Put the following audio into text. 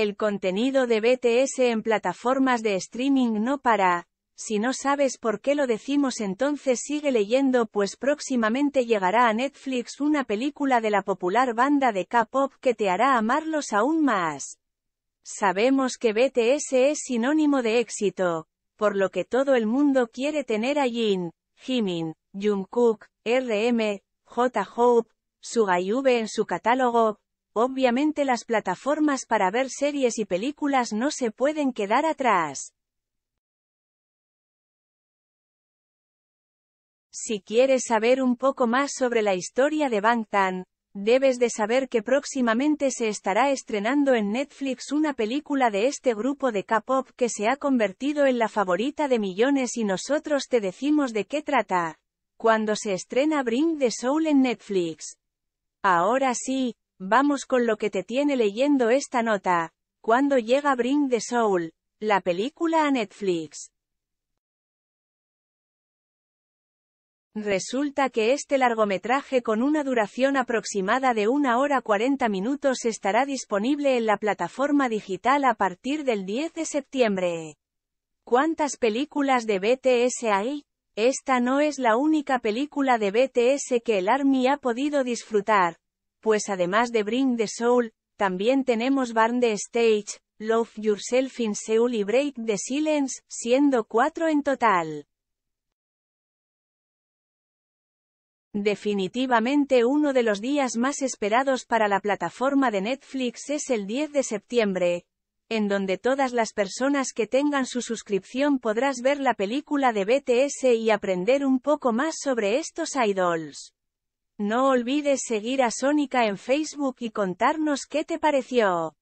El contenido de BTS en plataformas de streaming no para. Si no sabes por qué lo decimos entonces sigue leyendo pues próximamente llegará a Netflix una película de la popular banda de K-pop que te hará amarlos aún más. Sabemos que BTS es sinónimo de éxito, por lo que todo el mundo quiere tener a Jin, Jimin, Jungkook, RM, J-Hope, V en su catálogo, Obviamente las plataformas para ver series y películas no se pueden quedar atrás. Si quieres saber un poco más sobre la historia de Bangtan, debes de saber que próximamente se estará estrenando en Netflix una película de este grupo de K-pop que se ha convertido en la favorita de millones y nosotros te decimos de qué trata. Cuando se estrena Bring the Soul en Netflix. Ahora sí, Vamos con lo que te tiene leyendo esta nota. Cuando llega Bring the Soul, la película a Netflix? Resulta que este largometraje con una duración aproximada de 1 hora 40 minutos estará disponible en la plataforma digital a partir del 10 de septiembre. ¿Cuántas películas de BTS hay? Esta no es la única película de BTS que el ARMY ha podido disfrutar, pues además de Bring the Soul, también tenemos Barn the Stage, Love Yourself in Seoul y Break the Silence, siendo cuatro en total. Definitivamente uno de los días más esperados para la plataforma de Netflix es el 10 de septiembre, en donde todas las personas que tengan su suscripción podrás ver la película de BTS y aprender un poco más sobre estos idols. No olvides seguir a Sónica en Facebook y contarnos qué te pareció.